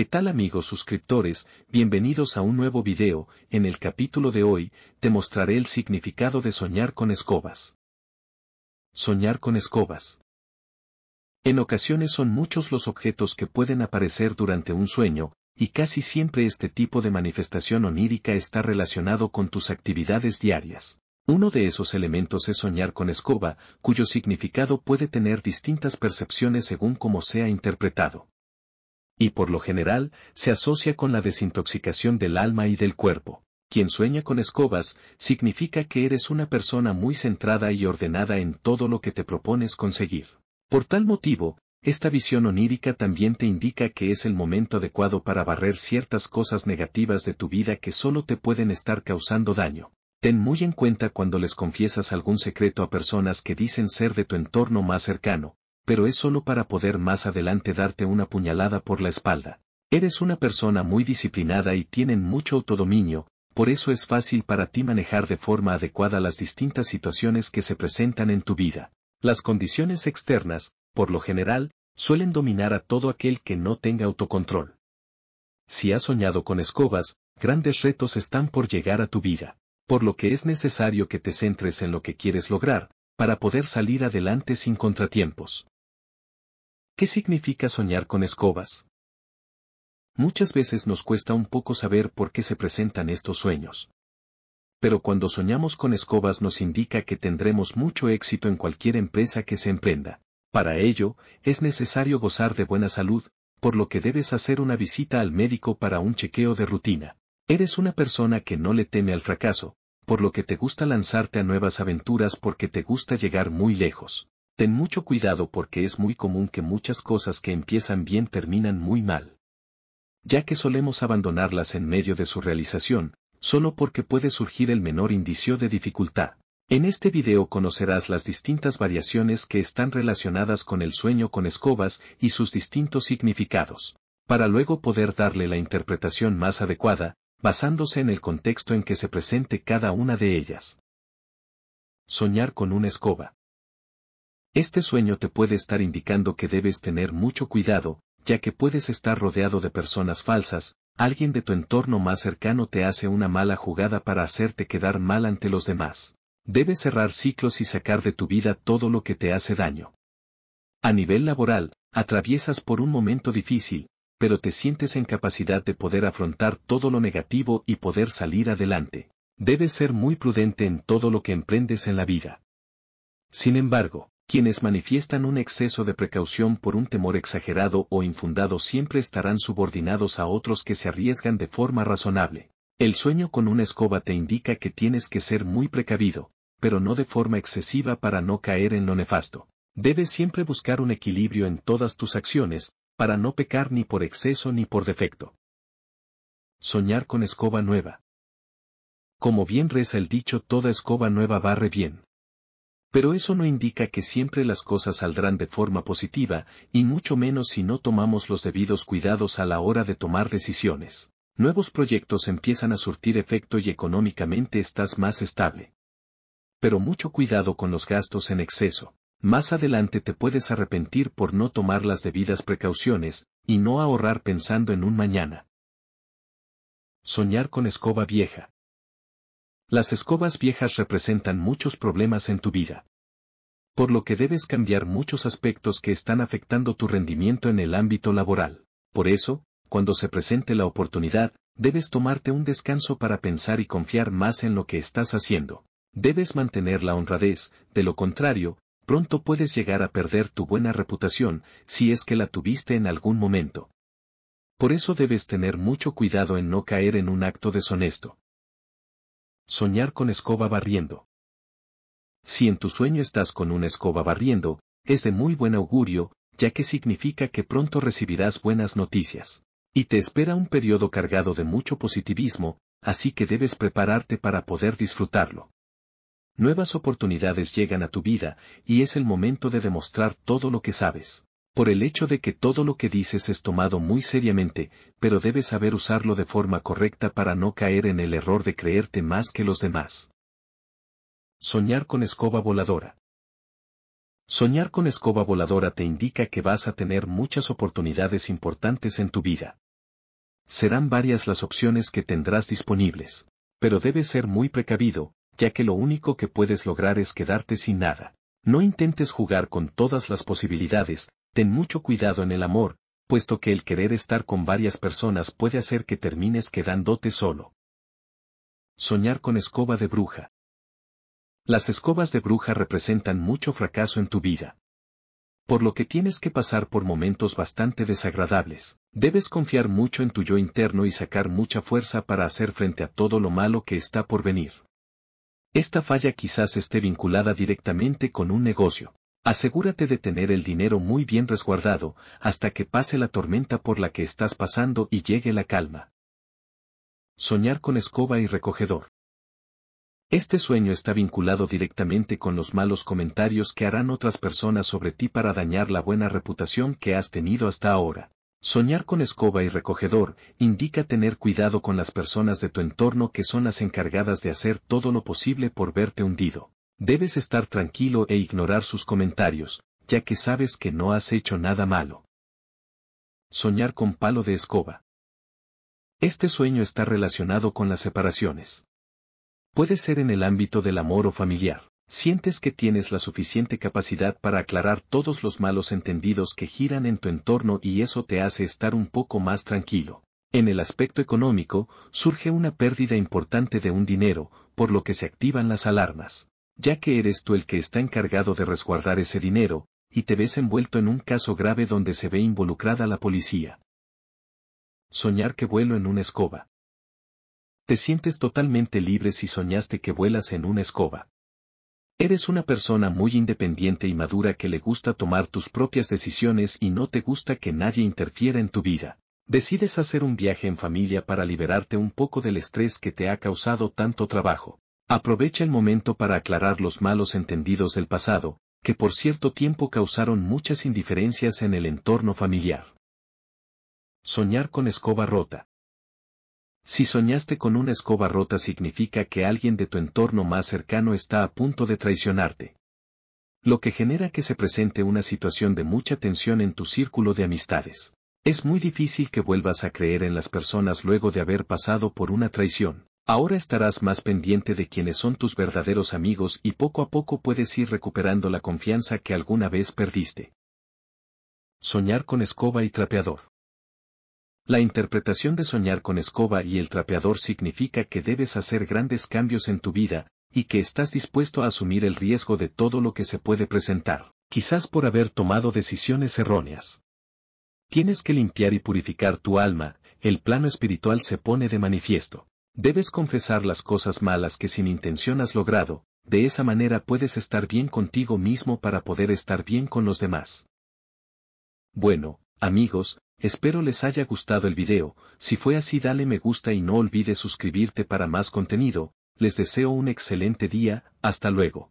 ¿Qué tal amigos suscriptores? Bienvenidos a un nuevo video, en el capítulo de hoy, te mostraré el significado de soñar con escobas. Soñar con escobas. En ocasiones son muchos los objetos que pueden aparecer durante un sueño, y casi siempre este tipo de manifestación onírica está relacionado con tus actividades diarias. Uno de esos elementos es soñar con escoba, cuyo significado puede tener distintas percepciones según cómo sea interpretado y por lo general se asocia con la desintoxicación del alma y del cuerpo. Quien sueña con escobas significa que eres una persona muy centrada y ordenada en todo lo que te propones conseguir. Por tal motivo, esta visión onírica también te indica que es el momento adecuado para barrer ciertas cosas negativas de tu vida que solo te pueden estar causando daño. Ten muy en cuenta cuando les confiesas algún secreto a personas que dicen ser de tu entorno más cercano, pero es solo para poder más adelante darte una puñalada por la espalda. Eres una persona muy disciplinada y tienen mucho autodominio, por eso es fácil para ti manejar de forma adecuada las distintas situaciones que se presentan en tu vida. Las condiciones externas, por lo general, suelen dominar a todo aquel que no tenga autocontrol. Si has soñado con escobas, grandes retos están por llegar a tu vida, por lo que es necesario que te centres en lo que quieres lograr, para poder salir adelante sin contratiempos. ¿Qué significa soñar con escobas? Muchas veces nos cuesta un poco saber por qué se presentan estos sueños. Pero cuando soñamos con escobas nos indica que tendremos mucho éxito en cualquier empresa que se emprenda. Para ello, es necesario gozar de buena salud, por lo que debes hacer una visita al médico para un chequeo de rutina. Eres una persona que no le teme al fracaso, por lo que te gusta lanzarte a nuevas aventuras porque te gusta llegar muy lejos. Ten mucho cuidado porque es muy común que muchas cosas que empiezan bien terminan muy mal. Ya que solemos abandonarlas en medio de su realización, solo porque puede surgir el menor indicio de dificultad. En este video conocerás las distintas variaciones que están relacionadas con el sueño con escobas y sus distintos significados, para luego poder darle la interpretación más adecuada, basándose en el contexto en que se presente cada una de ellas. Soñar con una escoba. Este sueño te puede estar indicando que debes tener mucho cuidado, ya que puedes estar rodeado de personas falsas, alguien de tu entorno más cercano te hace una mala jugada para hacerte quedar mal ante los demás. Debes cerrar ciclos y sacar de tu vida todo lo que te hace daño. A nivel laboral, atraviesas por un momento difícil, pero te sientes en capacidad de poder afrontar todo lo negativo y poder salir adelante. Debes ser muy prudente en todo lo que emprendes en la vida. Sin embargo, quienes manifiestan un exceso de precaución por un temor exagerado o infundado siempre estarán subordinados a otros que se arriesgan de forma razonable. El sueño con una escoba te indica que tienes que ser muy precavido, pero no de forma excesiva para no caer en lo nefasto. Debes siempre buscar un equilibrio en todas tus acciones, para no pecar ni por exceso ni por defecto. Soñar con escoba nueva. Como bien reza el dicho, toda escoba nueva barre bien. Pero eso no indica que siempre las cosas saldrán de forma positiva, y mucho menos si no tomamos los debidos cuidados a la hora de tomar decisiones. Nuevos proyectos empiezan a surtir efecto y económicamente estás más estable. Pero mucho cuidado con los gastos en exceso. Más adelante te puedes arrepentir por no tomar las debidas precauciones, y no ahorrar pensando en un mañana. Soñar con escoba vieja. Las escobas viejas representan muchos problemas en tu vida. Por lo que debes cambiar muchos aspectos que están afectando tu rendimiento en el ámbito laboral. Por eso, cuando se presente la oportunidad, debes tomarte un descanso para pensar y confiar más en lo que estás haciendo. Debes mantener la honradez, de lo contrario, pronto puedes llegar a perder tu buena reputación si es que la tuviste en algún momento. Por eso debes tener mucho cuidado en no caer en un acto deshonesto. Soñar con escoba barriendo. Si en tu sueño estás con una escoba barriendo, es de muy buen augurio, ya que significa que pronto recibirás buenas noticias. Y te espera un periodo cargado de mucho positivismo, así que debes prepararte para poder disfrutarlo. Nuevas oportunidades llegan a tu vida, y es el momento de demostrar todo lo que sabes por el hecho de que todo lo que dices es tomado muy seriamente, pero debes saber usarlo de forma correcta para no caer en el error de creerte más que los demás. Soñar con escoba voladora. Soñar con escoba voladora te indica que vas a tener muchas oportunidades importantes en tu vida. Serán varias las opciones que tendrás disponibles, pero debes ser muy precavido, ya que lo único que puedes lograr es quedarte sin nada. No intentes jugar con todas las posibilidades, Ten mucho cuidado en el amor, puesto que el querer estar con varias personas puede hacer que termines quedándote solo. Soñar con escoba de bruja. Las escobas de bruja representan mucho fracaso en tu vida. Por lo que tienes que pasar por momentos bastante desagradables, debes confiar mucho en tu yo interno y sacar mucha fuerza para hacer frente a todo lo malo que está por venir. Esta falla quizás esté vinculada directamente con un negocio. Asegúrate de tener el dinero muy bien resguardado hasta que pase la tormenta por la que estás pasando y llegue la calma. Soñar con escoba y recogedor. Este sueño está vinculado directamente con los malos comentarios que harán otras personas sobre ti para dañar la buena reputación que has tenido hasta ahora. Soñar con escoba y recogedor indica tener cuidado con las personas de tu entorno que son las encargadas de hacer todo lo posible por verte hundido. Debes estar tranquilo e ignorar sus comentarios, ya que sabes que no has hecho nada malo. Soñar con palo de escoba. Este sueño está relacionado con las separaciones. Puede ser en el ámbito del amor o familiar. Sientes que tienes la suficiente capacidad para aclarar todos los malos entendidos que giran en tu entorno y eso te hace estar un poco más tranquilo. En el aspecto económico, surge una pérdida importante de un dinero, por lo que se activan las alarmas ya que eres tú el que está encargado de resguardar ese dinero, y te ves envuelto en un caso grave donde se ve involucrada la policía. Soñar que vuelo en una escoba. Te sientes totalmente libre si soñaste que vuelas en una escoba. Eres una persona muy independiente y madura que le gusta tomar tus propias decisiones y no te gusta que nadie interfiera en tu vida. Decides hacer un viaje en familia para liberarte un poco del estrés que te ha causado tanto trabajo. Aprovecha el momento para aclarar los malos entendidos del pasado, que por cierto tiempo causaron muchas indiferencias en el entorno familiar. Soñar con escoba rota. Si soñaste con una escoba rota significa que alguien de tu entorno más cercano está a punto de traicionarte. Lo que genera que se presente una situación de mucha tensión en tu círculo de amistades. Es muy difícil que vuelvas a creer en las personas luego de haber pasado por una traición. Ahora estarás más pendiente de quienes son tus verdaderos amigos y poco a poco puedes ir recuperando la confianza que alguna vez perdiste. Soñar con escoba y trapeador. La interpretación de soñar con escoba y el trapeador significa que debes hacer grandes cambios en tu vida, y que estás dispuesto a asumir el riesgo de todo lo que se puede presentar, quizás por haber tomado decisiones erróneas. Tienes que limpiar y purificar tu alma, el plano espiritual se pone de manifiesto. Debes confesar las cosas malas que sin intención has logrado, de esa manera puedes estar bien contigo mismo para poder estar bien con los demás. Bueno, amigos, espero les haya gustado el video, si fue así dale me gusta y no olvides suscribirte para más contenido, les deseo un excelente día, hasta luego.